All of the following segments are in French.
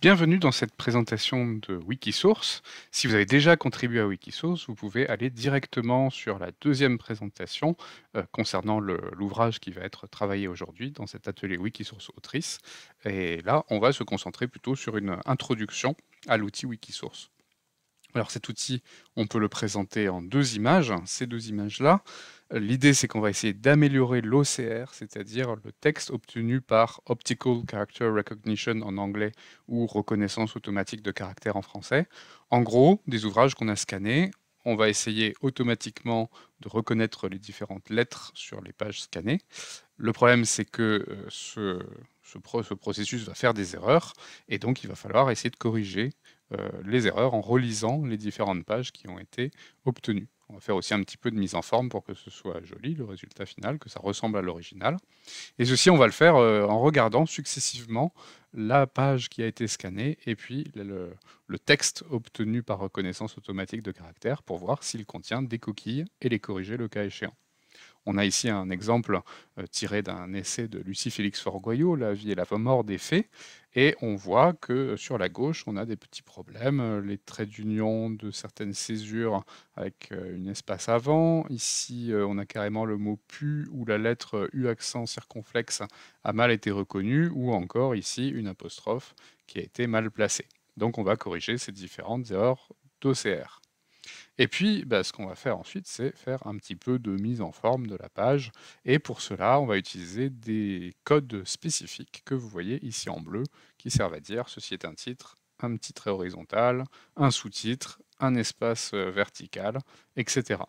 Bienvenue dans cette présentation de Wikisource. Si vous avez déjà contribué à Wikisource, vous pouvez aller directement sur la deuxième présentation euh, concernant l'ouvrage qui va être travaillé aujourd'hui dans cet atelier Wikisource Autrice. Et là, on va se concentrer plutôt sur une introduction à l'outil Wikisource. Alors cet outil, on peut le présenter en deux images. Ces deux images-là, L'idée, c'est qu'on va essayer d'améliorer l'OCR, c'est-à-dire le texte obtenu par Optical Character Recognition en anglais ou reconnaissance automatique de caractères en français. En gros, des ouvrages qu'on a scannés, on va essayer automatiquement de reconnaître les différentes lettres sur les pages scannées. Le problème, c'est que euh, ce, processus va faire des erreurs, et donc il va falloir essayer de corriger euh, les erreurs en relisant les différentes pages qui ont été obtenues. On va faire aussi un petit peu de mise en forme pour que ce soit joli, le résultat final, que ça ressemble à l'original. Et ceci, on va le faire euh, en regardant successivement la page qui a été scannée et puis le, texte obtenu par reconnaissance automatique de caractère pour voir s'il contient des coquilles et les corriger le cas échéant. On a ici un exemple euh, tiré d'un essai de Lucie Félix Forgoyot, La vie et la mort des fées, et on voit que euh, sur la gauche, on a des petits problèmes, euh, les traits d'union de certaines césures avec une espace avant. Ici, on a carrément le mot pu ou la lettre U accent circonflexe a mal été reconnue, ou encore ici une apostrophe qui a été mal placée. Donc on va corriger ces différentes erreurs d'OCR. Et puis, bah, ce qu'on va faire ensuite, c'est faire un petit peu de mise en forme de la page. Et pour cela, on va utiliser des codes spécifiques que vous voyez ici en bleu, qui servent à dire ceci est un titre, un petit trait horizontal, un sous-titre, un espace euh, vertical, etc.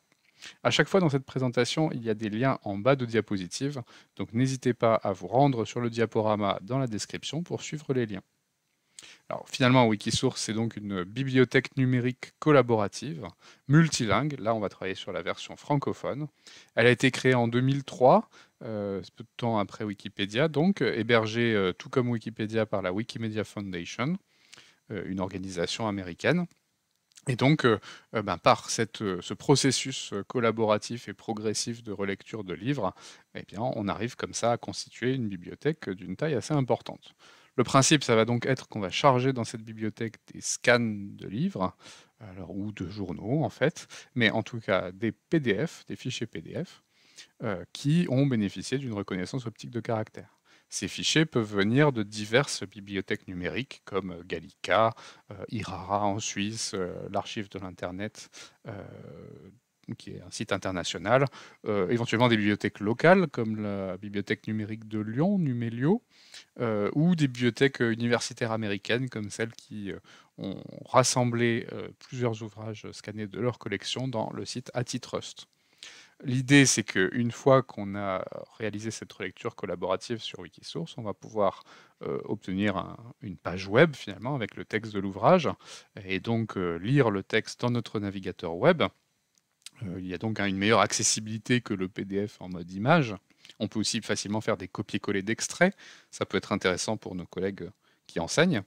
À chaque fois dans cette présentation, il y a des liens en bas de diapositive, donc n'hésitez pas à vous rendre sur le diaporama dans la description pour suivre les liens. Alors finalement, Wikisource, c'est donc une bibliothèque numérique collaborative, multilingue. Là, on va travailler sur la version francophone. Elle a été créée en 2003, euh, peu de temps après Wikipédia, donc euh, hébergée euh, tout comme Wikipédia par la Wikimedia Foundation, une organisation américaine. Et donc, ben, par ce processus collaboratif et progressif de relecture de livres, eh bien, on arrive comme ça à constituer une bibliothèque d'une taille assez importante. Le principe, ça va donc être qu'on va charger dans cette bibliothèque des scans de livres, alors, ou de journaux en fait, mais en tout cas des PDF, des fichiers PDF, euh, qui ont bénéficié d'une reconnaissance optique de caractère. Ces fichiers peuvent venir de diverses bibliothèques numériques comme Gallica, euh, Irara en Suisse, euh, l'archive de l'Internet, qui est un site international, euh, éventuellement des bibliothèques locales comme la bibliothèque numérique de Lyon, Numélio, euh, ou des bibliothèques euh, universitaires américaines comme celles qui ont rassemblé plusieurs ouvrages scannés de leur collection dans le site Atitrust. L'idée, c'est qu'une fois qu'on a réalisé cette relecture collaborative sur Wikisource, on va pouvoir obtenir une page web finalement avec le texte de l'ouvrage et donc lire le texte dans notre navigateur web. Euh, il y a donc hein, une meilleure accessibilité que le PDF en mode image. On peut aussi facilement faire des copier-coller d'extraits. Ça peut être intéressant pour nos collègues euh, qui enseignent.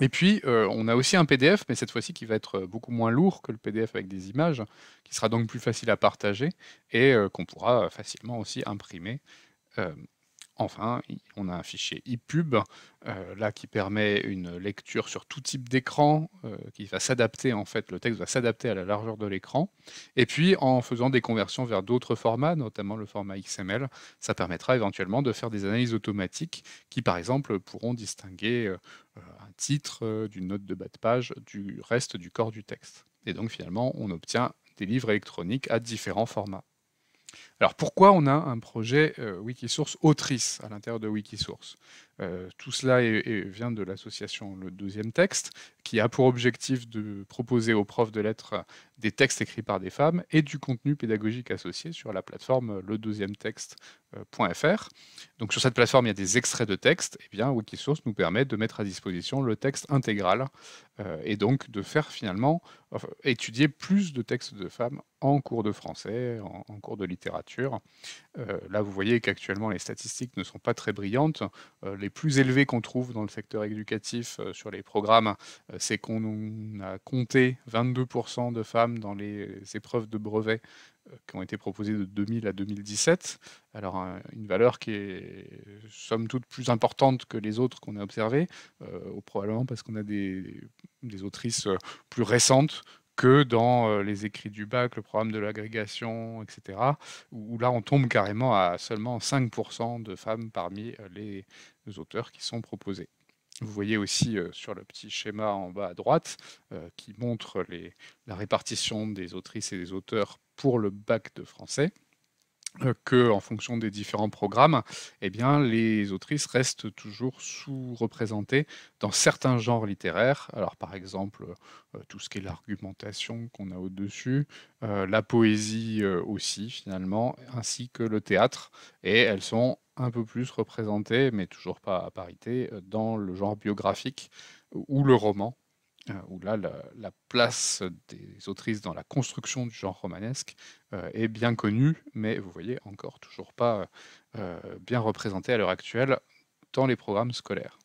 Et puis, euh, on a aussi un PDF, mais cette fois-ci qui va être beaucoup moins lourd que le PDF avec des images, qui sera donc plus facile à partager et qu'on pourra facilement aussi imprimer Enfin, on a un fichier ePub euh, là qui permet une lecture sur tout type d'écran, euh, qui va s'adapter en fait, le texte va s'adapter à la largeur de l'écran. Et puis en faisant des conversions vers d'autres formats, notamment le format XML, ça permettra éventuellement de faire des analyses automatiques qui par exemple pourront distinguer euh, un titre d'une note de bas de page du reste du corps du texte. Et donc finalement, on obtient des livres électroniques à différents formats. Alors pourquoi on a un projet euh, Wikisource autrice à l'intérieur de Wikisource euh, Tout cela vient de l'association Le Deuxième Texte, qui a pour objectif de proposer aux profs de lettres des textes écrits par des femmes et du contenu pédagogique associé sur la plateforme le deuxième texte.fr. Donc sur cette plateforme, il y a des extraits de textes. Eh Wikisource nous permet de mettre à disposition le texte intégral euh, et donc de faire finalement étudier plus de textes de femmes en cours de français, en cours de littérature euh, là, vous voyez qu'actuellement, les statistiques ne sont pas très brillantes. Euh, les plus élevées qu'on trouve dans le secteur éducatif euh, sur les programmes, c'est qu'on a compté 22% de femmes dans les épreuves de brevet qui ont été proposées de 2000 à 2017. Alors, une valeur qui est somme toute plus importante que les autres qu'on a observées, probablement parce qu'on a des, autrices plus récentes que dans euh, les écrits du bac, le programme de l'agrégation, etc., où, là on tombe carrément à seulement 5% de femmes parmi euh, les auteurs qui sont proposés. Vous voyez aussi euh, sur le petit schéma en bas à droite qui montre la répartition des autrices et des auteurs pour le bac de français. Euh, que, en fonction des différents programmes, eh bien, les autrices restent toujours sous-représentées dans certains genres littéraires. Alors, par exemple, euh, tout ce qui est l'argumentation qu'on a au-dessus, euh, la poésie aussi, finalement, ainsi que le théâtre. Et elles sont un peu plus représentées, mais toujours pas à parité, dans le genre biographique ou le roman, euh, où là, la, place des autrices dans la construction du genre romanesque euh, est bien connue, mais vous voyez encore toujours pas euh, bien représentée à l'heure actuelle dans les programmes scolaires.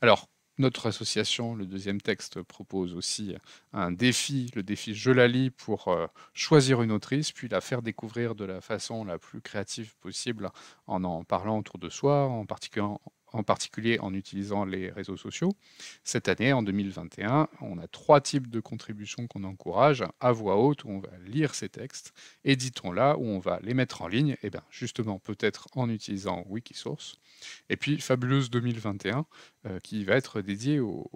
Alors, notre association, le deuxième texte, propose aussi un défi, le défi Je la lis, pour choisir une autrice, puis la faire découvrir de la façon la plus créative possible en en parlant autour de soi, en particulier en, en particulier en utilisant les réseaux sociaux. Cette année, en 2021, on a trois types de contributions qu'on encourage à voix haute, où on va lire ces textes, et dit là où on va les mettre en ligne, et bien justement peut-être en utilisant Wikisource. Et puis Fabuleuse 2021, euh, qui va être dédiée aux,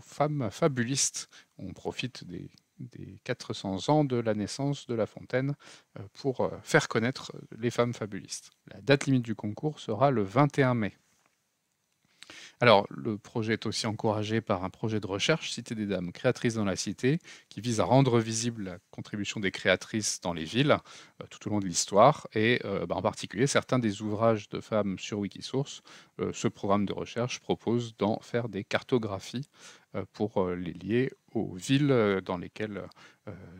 femmes fabulistes. On profite des des 400 ans de la naissance de La Fontaine euh, pour euh, faire connaître les femmes fabulistes. La date limite du concours sera le 21 mai. Alors, le projet est aussi encouragé par un projet de recherche, Cité des Dames, créatrices dans la cité, qui vise à rendre visible la contribution des créatrices dans les villes euh, tout au long de l'histoire, et euh, bah, en particulier certains des ouvrages de femmes sur Wikisource. Euh, ce programme de recherche propose d'en faire des cartographies pour les lier aux villes dans lesquelles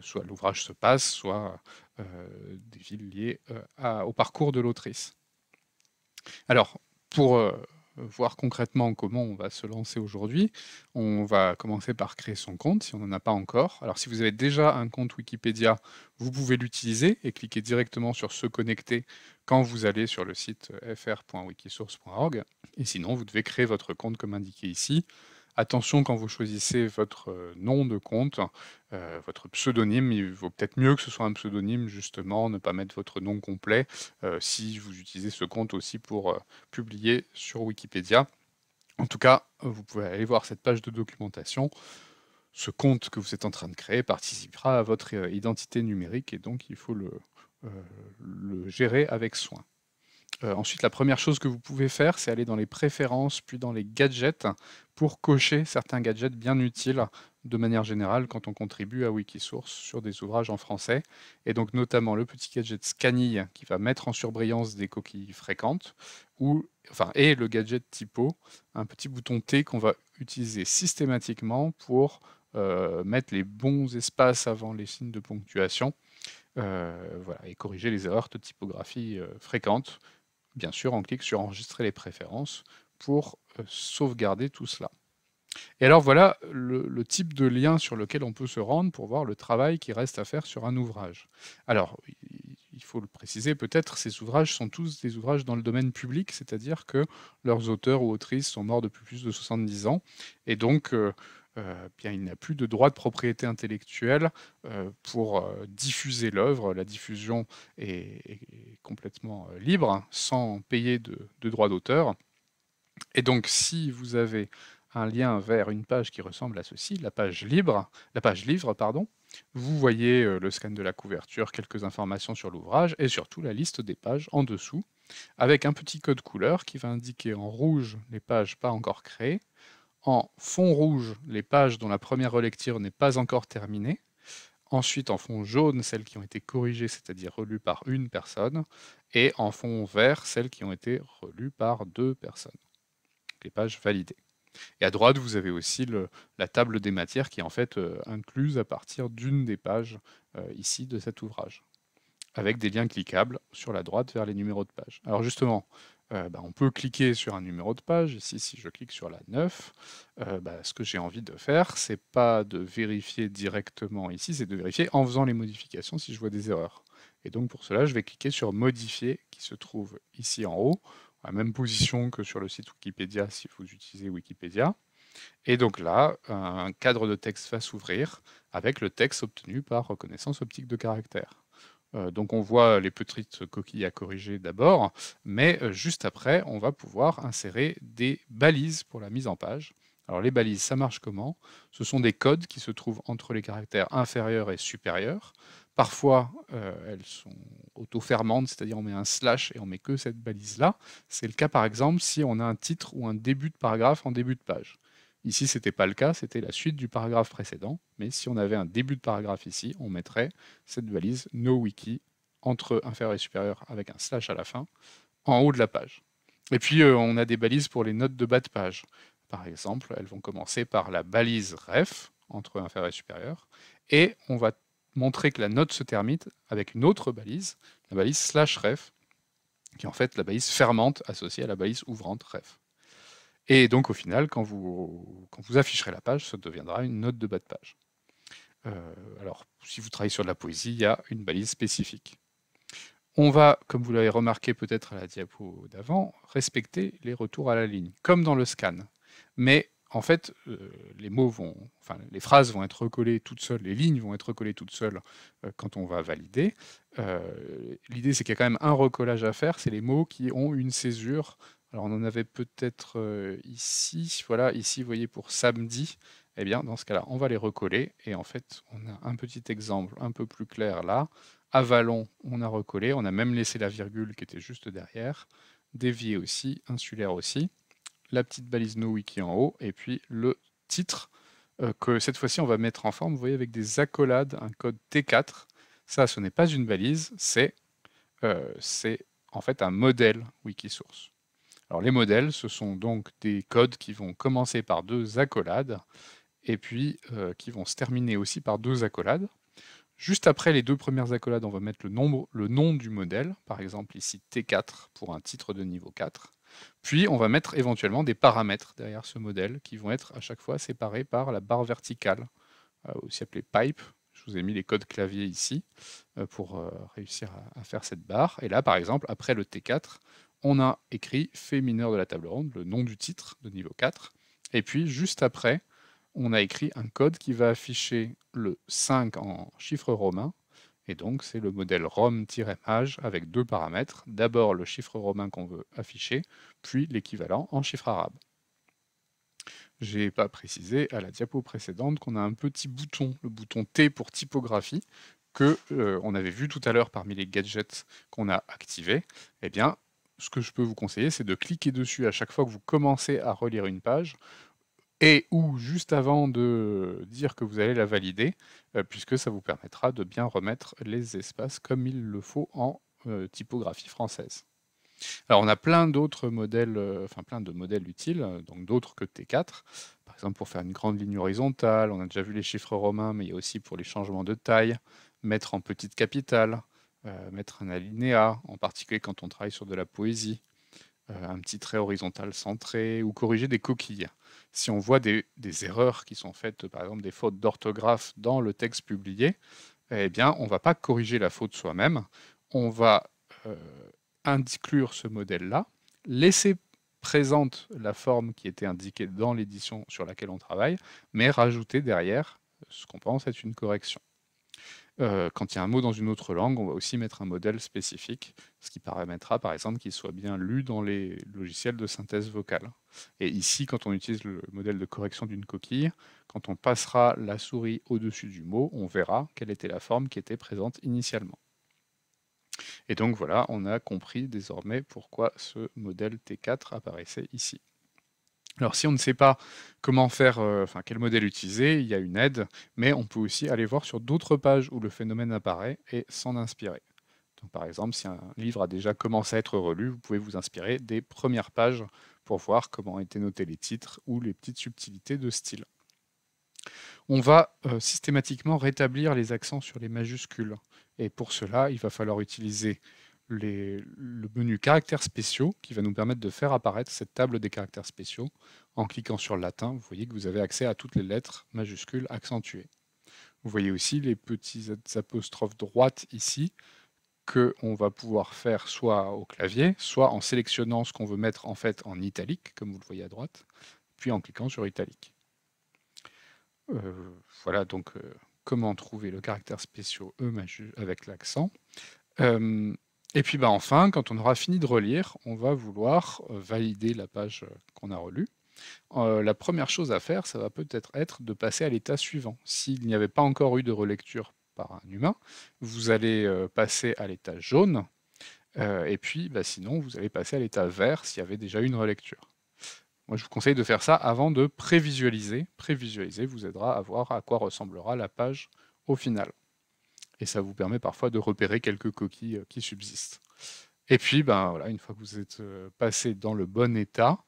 soit l'ouvrage se passe, soit des villes liées au parcours de l'autrice. Alors, pour voir concrètement comment on va se lancer aujourd'hui. On va commencer par créer son compte si on n'en a pas encore. Alors si vous avez déjà un compte Wikipédia, vous pouvez l'utiliser et cliquer directement sur se connecter quand vous allez sur le site fr.wikisource.org. Et sinon, vous devez créer votre compte comme indiqué ici. Attention quand vous choisissez votre euh, nom de compte, euh, votre pseudonyme, il vaut peut-être mieux que ce soit un pseudonyme justement, ne pas mettre votre nom complet euh, si vous utilisez ce compte aussi pour publier sur Wikipédia. En tout cas, vous pouvez aller voir cette page de documentation. Ce compte que vous êtes en train de créer participera à votre identité numérique et donc il faut le gérer avec soin. Euh, ensuite, la première chose que vous pouvez faire, c'est aller dans les préférences, puis dans les gadgets, pour cocher certains gadgets bien utiles de manière générale quand on contribue à Wikisource sur des ouvrages en français. Et donc notamment le petit gadget Scanille qui va mettre en surbrillance des coquilles fréquentes, et le gadget typo, un petit bouton T qu'on va utiliser systématiquement pour euh, mettre les bons espaces avant les signes de ponctuation. Euh, et corriger les erreurs de typographie fréquentes bien sûr, on clique sur enregistrer les préférences pour euh, sauvegarder tout cela. Et alors voilà le, type de lien sur lequel on peut se rendre pour voir le travail qui reste à faire sur un ouvrage. Alors, il faut le préciser peut-être, ces ouvrages sont tous des ouvrages dans le domaine public, c'est-à-dire que leurs auteurs ou autrices sont morts depuis plus de 70 ans, et donc euh, euh, bien, il n'a plus de droit de propriété intellectuelle euh, pour euh, diffuser l'œuvre. La diffusion est, complètement libre, hein, sans payer de, droit d'auteur. Et donc, si vous avez un lien vers une page qui ressemble à ceci, la page libre, la page livre, pardon. Vous voyez le scan de la couverture, quelques informations sur l'ouvrage et surtout la liste des pages en dessous, avec un petit code couleur qui va indiquer en rouge les pages pas encore créées, en fond rouge les pages dont la première relecture n'est pas encore terminée, ensuite en fond jaune celles qui ont été corrigées, c'est-à-dire relues par une personne, et en fond vert celles qui ont été relues par deux personnes, les pages validées. Et à droite, vous avez aussi la table des matières qui est en fait euh, incluse à partir d'une des pages euh, ici de cet ouvrage, avec des liens cliquables sur la droite vers les numéros de page. Alors justement, euh, bah, on peut cliquer sur un numéro de page. Ici, si je clique sur la 9, euh, bah, ce que j'ai envie de faire, c'est pas de vérifier directement ici, c'est de vérifier en faisant les modifications si je vois des erreurs. Et donc pour cela, je vais cliquer sur modifier qui se trouve ici en haut, à la même position que sur le site Wikipédia si vous utilisez Wikipédia. Et donc là, un cadre de texte va s'ouvrir avec le texte obtenu par reconnaissance optique de caractère. Euh, donc on voit les petites coquilles à corriger d'abord, mais euh, juste après, on va pouvoir insérer des balises pour la mise en page. Alors les balises, ça marche comment Ce sont des codes qui se trouvent entre les caractères inférieurs et supérieurs. Parfois, euh, elles sont auto-fermantes, c'est-à-dire on met un slash et on met que cette balise-là. C'est le cas par exemple si on a un titre ou un début de paragraphe en début de page. Ici, ce n'était pas le cas, c'était la suite du paragraphe précédent, mais si on avait un début de paragraphe ici, on mettrait cette balise no wiki entre inférieur et supérieur avec un slash à la fin, en haut de la page. Et puis, euh, on a des balises pour les notes de bas de page. Par exemple, elles vont commencer par la balise ref, entre inférieur et supérieur, et on va montrer que la note se termine avec une autre balise, la balise slash ref, qui est en fait la balise fermante associée à la balise ouvrante ref. Et donc au final, quand vous, afficherez la page, ça deviendra une note de bas de page. Euh, alors, si vous travaillez sur de la poésie, il y a une balise spécifique. On va, comme vous l'avez remarqué peut-être à la diapo d'avant, respecter les retours à la ligne, comme dans le scan. Mais en fait, euh, les mots vont, enfin, les phrases vont être recollées toutes seules, les lignes vont être recollées toutes seules euh, quand on va valider. L'idée, c'est qu'il y a quand même un recollage à faire, c'est les mots qui ont une césure alors on en avait peut-être euh, ici, voilà, ici vous voyez pour samedi, eh bien dans ce cas-là on va les recoller et en fait on a un petit exemple un peu plus clair là. Avalon on a recollé, on a même laissé la virgule qui était juste derrière, dévié aussi, insulaire aussi, la petite balise no wiki en haut et puis le titre euh, que cette fois-ci on va mettre en forme, vous voyez avec des accolades, un code T4, ça ce n'est pas une balise, c'est euh, en fait un modèle Wikisource. Alors les modèles, ce sont donc des codes qui vont commencer par deux accolades et puis euh, qui vont se terminer aussi par deux accolades. Juste après les deux premières accolades, on va mettre le, le nom du modèle, par exemple ici T4 pour un titre de niveau 4. Puis on va mettre éventuellement des paramètres derrière ce modèle qui vont être à chaque fois séparés par la barre verticale, euh, aussi appelée pipe. Je vous ai mis les codes clavier ici euh, pour réussir à faire cette barre. Et là, par exemple, après le T4, on a écrit Fait mineur de la table ronde, le nom du titre de niveau 4. Et puis juste après, on a écrit un code qui va afficher le 5 en chiffre romain. Et donc c'est le modèle rom age avec deux paramètres. D'abord le chiffre romain qu'on veut afficher, puis l'équivalent en chiffre arabe. J'ai pas précisé à la diapo précédente qu'on a un petit bouton, le bouton T pour typographie, que euh, on avait vu tout à l'heure parmi les gadgets qu'on a activés, et eh bien, ce que je peux vous conseiller, c'est de cliquer dessus à chaque fois que vous commencez à relire une page et ou juste avant de dire que vous allez la valider, euh, puisque ça vous permettra de bien remettre les espaces comme il le faut en euh, typographie française. Alors on a plein d'autres modèles, euh, enfin plein de modèles utiles, donc d'autres que T4. Par exemple pour faire une grande ligne horizontale, on a déjà vu les chiffres romains, mais il y a aussi pour les changements de taille, mettre en petite capitale, euh, mettre un alinéa, en particulier quand on travaille sur de la poésie, euh, un petit trait horizontal centré, ou corriger des coquilles. Si on voit des, erreurs qui sont faites, par exemple des fautes d'orthographe dans le texte publié, eh bien, on ne va pas corriger la faute soi-même, on va euh, inclure ce modèle-là, laisser présente la forme qui était indiquée dans l'édition sur laquelle on travaille, mais rajouter derrière ce qu'on pense être une correction. Euh, quand il y a un mot dans une autre langue, on va aussi mettre un modèle spécifique, ce qui permettra par exemple qu'il soit bien lu dans les logiciels de synthèse vocale. Et ici, quand on utilise le modèle de correction d'une coquille, quand on passera la souris au-dessus du mot, on verra quelle était la forme qui était présente initialement. Et donc voilà, on a compris désormais pourquoi ce modèle T4 apparaissait ici. Alors si on ne sait pas comment faire, euh, enfin quel modèle utiliser, il y a une aide, mais on peut aussi aller voir sur d'autres pages où le phénomène apparaît et s'en inspirer. Donc, par exemple, si un livre a déjà commencé à être relu, vous pouvez vous inspirer des premières pages pour voir comment ont été notés les titres ou les petites subtilités de style. On va euh, systématiquement rétablir les accents sur les majuscules. Et pour cela, il va falloir utiliser le menu caractères spéciaux qui va nous permettre de faire apparaître cette table des caractères spéciaux. En cliquant sur latin, vous voyez que vous avez accès à toutes les lettres majuscules accentuées. Vous voyez aussi les petites apostrophes droites ici que on va pouvoir faire soit au clavier, soit en sélectionnant ce qu'on veut mettre en fait en italique, comme vous le voyez à droite, puis en cliquant sur italique. Euh, voilà donc euh, comment trouver le caractère spécial E avec l'accent. Euh, et puis bah, enfin, quand on aura fini de relire, on va vouloir euh, valider la page euh, qu'on a relue. Euh, la première chose à faire, ça va peut-être être de passer à l'état suivant. S'il n'y avait pas encore eu de relecture par un humain, vous allez passer à l'état jaune, et puis bah, sinon vous allez passer à l'état vert s'il y avait déjà eu une relecture. Moi, je vous conseille de faire ça avant de prévisualiser. Prévisualiser vous aidera à voir à quoi ressemblera la page au final. Et ça vous permet parfois de repérer quelques coquilles euh, qui subsistent. Et puis, ben, voilà, une fois que vous êtes euh, passé dans le bon état,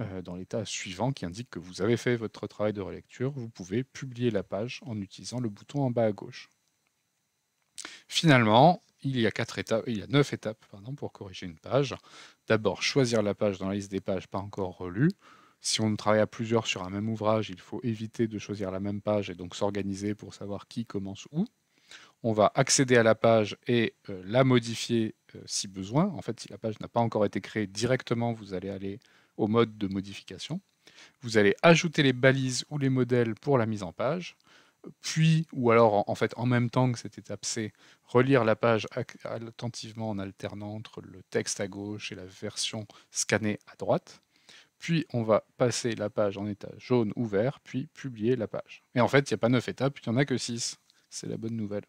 euh, dans l'état suivant qui indique que vous avez fait votre travail de relecture, vous pouvez publier la page en utilisant le bouton en bas à gauche. Finalement, il y a, quatre étapes, il y a neuf étapes pour corriger une page. D'abord, choisir la page dans la liste des pages pas encore relues. Si on travaille à plusieurs sur un même ouvrage, il faut éviter de choisir la même page et donc s'organiser pour savoir qui commence où on va accéder à la page et euh, la modifier euh, si besoin. En fait, si la page n'a pas encore été créée directement, vous allez aller au mode de modification. Vous allez ajouter les balises ou les modèles pour la mise en page, puis, ou alors en fait en même temps que cette étape c'est relire la page attentivement en alternant entre le texte à gauche et la version scannée à droite. Puis on va passer la page en état jaune ou vert, puis publier la page. Et en fait, il n'y a pas neuf étapes, il n'y en a que six. C'est la bonne nouvelle.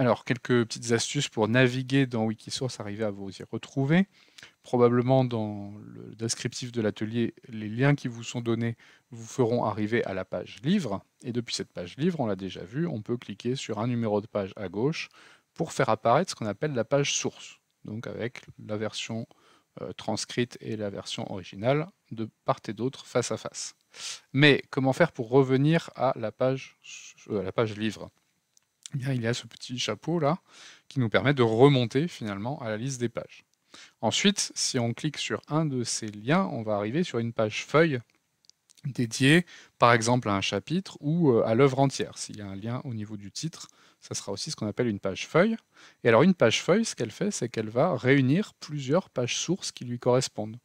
Alors, quelques petites astuces pour naviguer dans Wikisource, arriver à vous y retrouver. Probablement dans le descriptif de l'atelier, les liens qui vous sont donnés vous feront arriver à la page livre. Et depuis cette page livre, on l'a déjà vu, on peut cliquer sur un numéro de page à gauche pour faire apparaître ce qu'on appelle la page source. Donc avec la version euh, transcrite et la version originale de part et d'autre face à face. Mais comment faire pour revenir à la page, à euh, la page livre eh il y a ce petit chapeau là qui nous permet de remonter finalement à la liste des pages. Ensuite, si on clique sur un de ces liens, on va arriver sur une page feuille dédiée par exemple à un chapitre ou euh, à l'œuvre entière. S'il y a un lien au niveau du titre, ça sera aussi ce qu'on appelle une page feuille. Et alors une page feuille, ce qu'elle fait, c'est qu'elle va réunir plusieurs pages sources qui lui correspondent.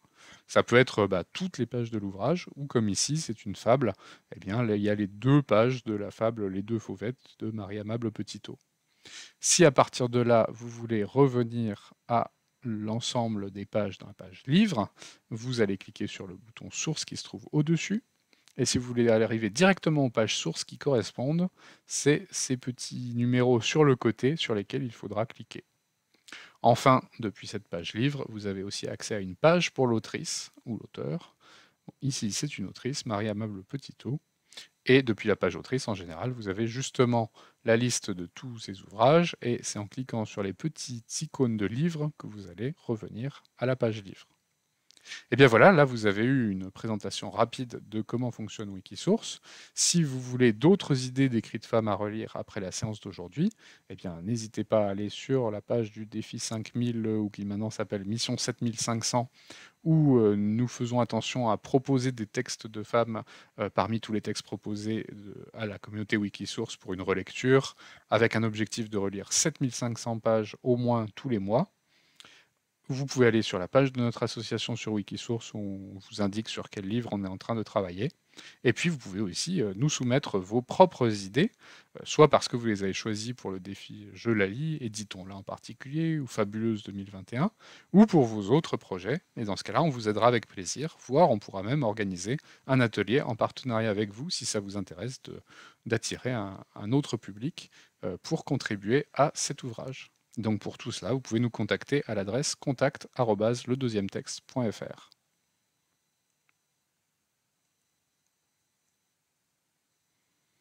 Ça peut être bah, toutes les pages de l'ouvrage, ou comme ici, c'est une fable, eh bien, il y a les deux pages de la fable Les deux fauvettes de Marie-Amable Petitot. Si à partir de là, vous voulez revenir à l'ensemble des pages d'un la page livre, vous allez cliquer sur le bouton source qui se trouve au-dessus. Et si vous voulez arriver directement aux pages sources qui correspondent, c'est ces petits numéros sur le côté sur lesquels il faudra cliquer. Enfin, depuis cette page livre, vous avez aussi accès à une page pour l'autrice ou l'auteur. ici, c'est une autrice, Marie-Amable Petitot. Et depuis la page autrice, en général, vous avez justement la liste de tous ces ouvrages. Et c'est en cliquant sur les petites icônes de livres que vous allez revenir à la page livre. Et eh bien voilà, là vous avez eu une présentation rapide de comment fonctionne Wikisource. Si vous voulez d'autres idées d'écrits de femmes à relire après la séance d'aujourd'hui, eh bien n'hésitez pas à aller sur la page du défi 5000 euh, ou qui maintenant s'appelle Mission 7500 où euh, nous faisons attention à proposer des textes de femmes euh, parmi tous les textes proposés à la communauté Wikisource pour une relecture, avec un objectif de relire 7500 pages au moins tous les mois vous pouvez aller sur la page de notre association sur Wikisource où on vous indique sur quel livre on est en train de travailler. Et puis, vous pouvez aussi euh, nous soumettre vos propres idées, euh, soit parce que vous les avez choisies pour le défi Je la lis, et dit-on là en particulier, ou Fabuleuse 2021, ou pour vos autres projets. Et dans ce cas-là, on vous aidera avec plaisir, voire on pourra même organiser un atelier en partenariat avec vous si ça vous intéresse d'attirer un autre public euh, pour contribuer à cet ouvrage. Donc pour tout cela, vous pouvez nous contacter à l'adresse contact